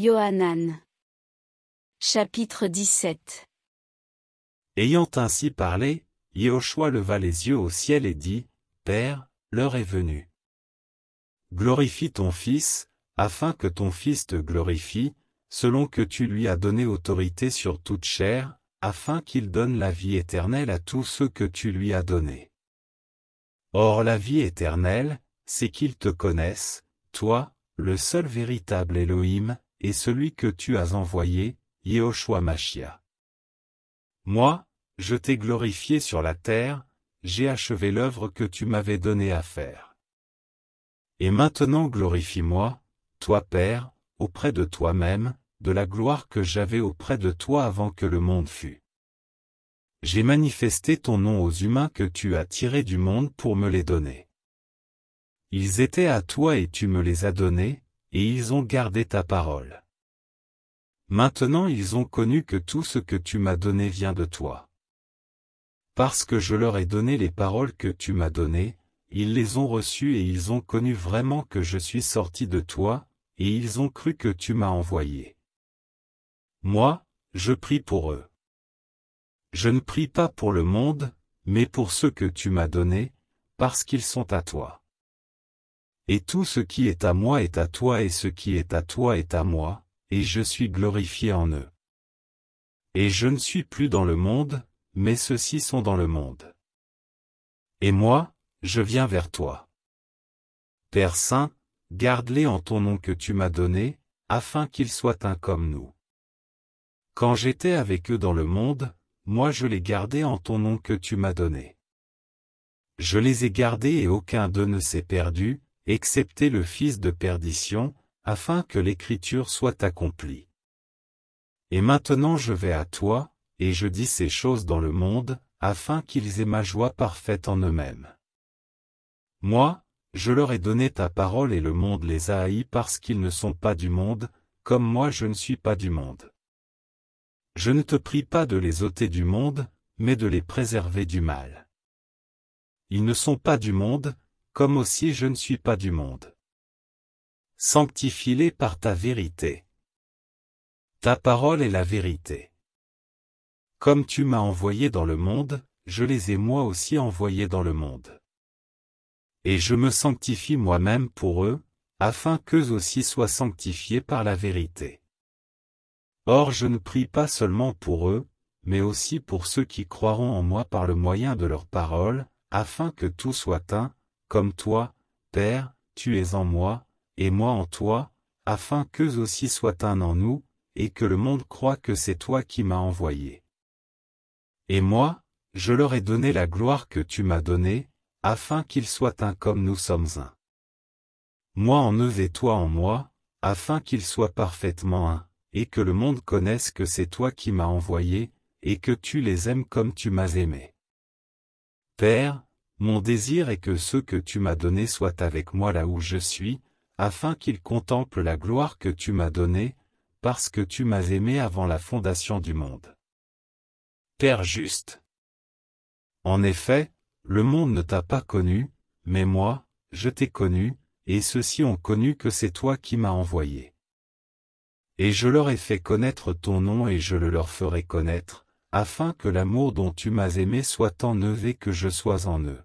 Johanan. Chapitre 17 Ayant ainsi parlé, Yehoshua leva les yeux au ciel et dit, Père, l'heure est venue. Glorifie ton Fils, afin que ton Fils te glorifie, selon que tu lui as donné autorité sur toute chair, afin qu'il donne la vie éternelle à tous ceux que tu lui as donnés. Or la vie éternelle, c'est qu'ils te connaissent, toi, le seul véritable Elohim, et celui que tu as envoyé, Yehoshua Machia. Moi, je t'ai glorifié sur la terre, j'ai achevé l'œuvre que tu m'avais donnée à faire. Et maintenant glorifie-moi, toi Père, auprès de toi-même, de la gloire que j'avais auprès de toi avant que le monde fût. J'ai manifesté ton nom aux humains que tu as tirés du monde pour me les donner. Ils étaient à toi et tu me les as donnés, et ils ont gardé ta parole. Maintenant ils ont connu que tout ce que tu m'as donné vient de toi. Parce que je leur ai donné les paroles que tu m'as données, ils les ont reçues et ils ont connu vraiment que je suis sorti de toi, et ils ont cru que tu m'as envoyé. Moi, je prie pour eux. Je ne prie pas pour le monde, mais pour ceux que tu m'as donnés, parce qu'ils sont à toi. Et tout ce qui est à moi est à toi et ce qui est à toi est à moi, et je suis glorifié en eux. Et je ne suis plus dans le monde, mais ceux-ci sont dans le monde. Et moi, je viens vers toi. Père Saint, garde-les en ton nom que tu m'as donné, afin qu'ils soient un comme nous. Quand j'étais avec eux dans le monde, moi je les gardais en ton nom que tu m'as donné. Je les ai gardés et aucun d'eux ne s'est perdu, excepté le fils de perdition, afin que l'écriture soit accomplie. Et maintenant je vais à toi, et je dis ces choses dans le monde, afin qu'ils aient ma joie parfaite en eux-mêmes. Moi, je leur ai donné ta parole et le monde les a haïs parce qu'ils ne sont pas du monde, comme moi je ne suis pas du monde. Je ne te prie pas de les ôter du monde, mais de les préserver du mal. Ils ne sont pas du monde, comme aussi je ne suis pas du monde. Sanctifie-les par ta vérité. Ta parole est la vérité. Comme tu m'as envoyé dans le monde, je les ai moi aussi envoyés dans le monde. Et je me sanctifie moi-même pour eux, afin qu'eux aussi soient sanctifiés par la vérité. Or je ne prie pas seulement pour eux, mais aussi pour ceux qui croiront en moi par le moyen de leur parole, afin que tout soit un, comme toi, Père, tu es en moi, et moi en toi, afin qu'eux aussi soient un en nous, et que le monde croit que c'est toi qui m'as envoyé. Et moi, je leur ai donné la gloire que tu m'as donnée, afin qu'ils soient un comme nous sommes un. Moi en eux et toi en moi, afin qu'ils soient parfaitement un, et que le monde connaisse que c'est toi qui m'as envoyé, et que tu les aimes comme tu m'as aimé. Père, mon désir est que ceux que tu m'as donnés soient avec moi là où je suis, afin qu'ils contemplent la gloire que tu m'as donnée, parce que tu m'as aimé avant la fondation du monde. Père juste. En effet, le monde ne t'a pas connu, mais moi, je t'ai connu, et ceux-ci ont connu que c'est toi qui m'as envoyé. Et je leur ai fait connaître ton nom et je le leur ferai connaître, afin que l'amour dont tu m'as aimé soit en eux et que je sois en eux.